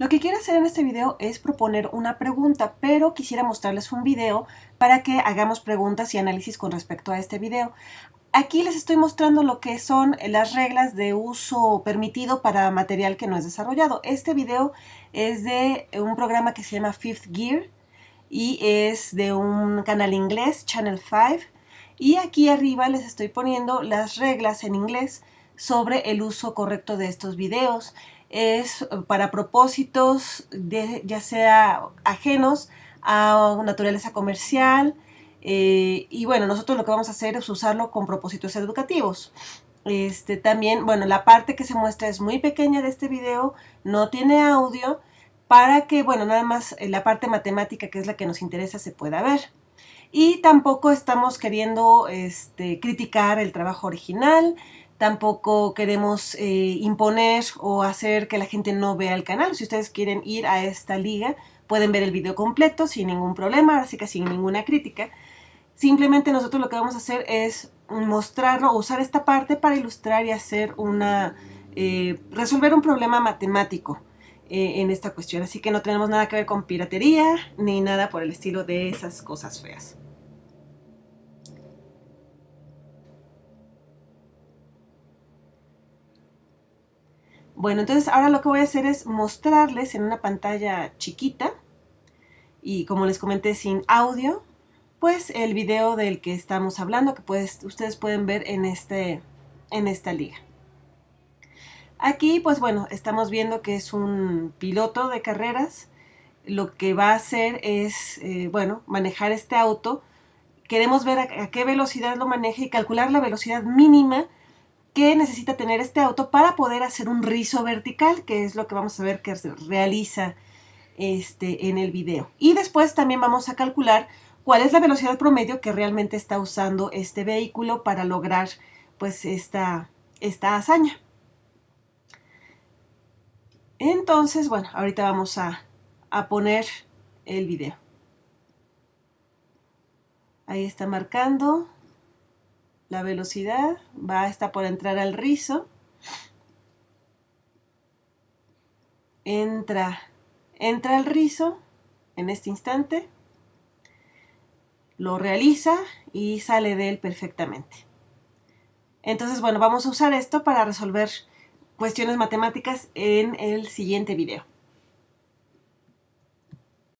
Lo que quiero hacer en este video es proponer una pregunta, pero quisiera mostrarles un video para que hagamos preguntas y análisis con respecto a este video. Aquí les estoy mostrando lo que son las reglas de uso permitido para material que no es desarrollado. Este video es de un programa que se llama Fifth Gear y es de un canal inglés, Channel 5. Y aquí arriba les estoy poniendo las reglas en inglés sobre el uso correcto de estos videos es eh, para propósitos de, ya sea ajenos a naturaleza comercial eh, y bueno, nosotros lo que vamos a hacer es usarlo con propósitos educativos. Este, también, bueno, la parte que se muestra es muy pequeña de este video, no tiene audio, para que, bueno, nada más eh, la parte matemática, que es la que nos interesa, se pueda ver. Y tampoco estamos queriendo este, criticar el trabajo original, tampoco queremos eh, imponer o hacer que la gente no vea el canal. Si ustedes quieren ir a esta liga, pueden ver el video completo sin ningún problema, así que sin ninguna crítica. Simplemente nosotros lo que vamos a hacer es mostrarlo, usar esta parte para ilustrar y hacer una... Eh, resolver un problema matemático eh, en esta cuestión. Así que no tenemos nada que ver con piratería ni nada por el estilo de esas cosas feas. Bueno, entonces ahora lo que voy a hacer es mostrarles en una pantalla chiquita y como les comenté sin audio, pues el video del que estamos hablando que ustedes pueden ver en, este, en esta liga. Aquí, pues bueno, estamos viendo que es un piloto de carreras. Lo que va a hacer es, eh, bueno, manejar este auto. Queremos ver a, qué velocidad lo maneja y calcular la velocidad mínima necesita tener este auto para poder hacer un rizo vertical, que es lo que vamos a ver que se realiza este, en el video. Y después también vamos a calcular cuál es la velocidad promedio que realmente está usando este vehículo para lograr pues esta, esta hazaña. Entonces, bueno, ahorita vamos a, a poner el video. Ahí está marcando la velocidad, va hasta por entrar al rizo. Entra, entra al rizo en este instante, lo realiza y sale de él perfectamente. Entonces, bueno, vamos a usar esto para resolver cuestiones matemáticas en el siguiente video.